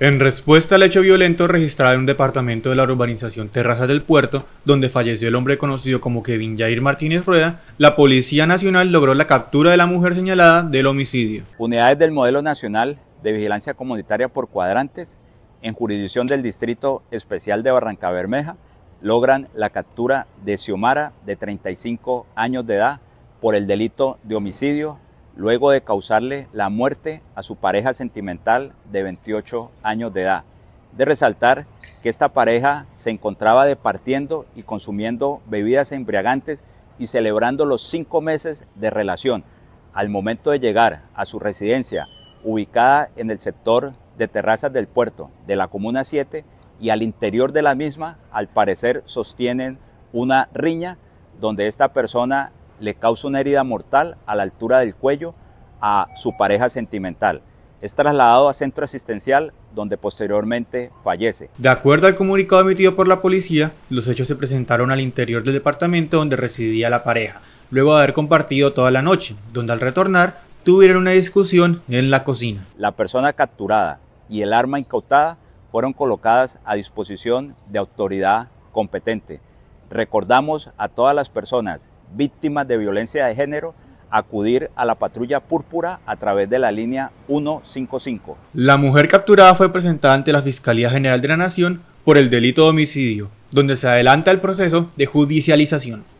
En respuesta al hecho violento registrado en un departamento de la urbanización Terrazas del Puerto, donde falleció el hombre conocido como Kevin Jair Martínez Rueda, la Policía Nacional logró la captura de la mujer señalada del homicidio. Unidades del Modelo Nacional de Vigilancia Comunitaria por Cuadrantes, en jurisdicción del Distrito Especial de Barranca Bermeja, logran la captura de Xiomara, de 35 años de edad, por el delito de homicidio luego de causarle la muerte a su pareja sentimental de 28 años de edad. De resaltar que esta pareja se encontraba departiendo y consumiendo bebidas embriagantes y celebrando los cinco meses de relación. Al momento de llegar a su residencia, ubicada en el sector de terrazas del puerto de la Comuna 7, y al interior de la misma, al parecer, sostienen una riña donde esta persona le causa una herida mortal a la altura del cuello a su pareja sentimental. Es trasladado a centro asistencial donde posteriormente fallece. De acuerdo al comunicado emitido por la policía, los hechos se presentaron al interior del departamento donde residía la pareja, luego de haber compartido toda la noche, donde al retornar tuvieron una discusión en la cocina. La persona capturada y el arma incautada fueron colocadas a disposición de autoridad competente. Recordamos a todas las personas víctimas de violencia de género acudir a la patrulla púrpura a través de la línea 155. La mujer capturada fue presentada ante la Fiscalía General de la Nación por el delito de homicidio, donde se adelanta el proceso de judicialización.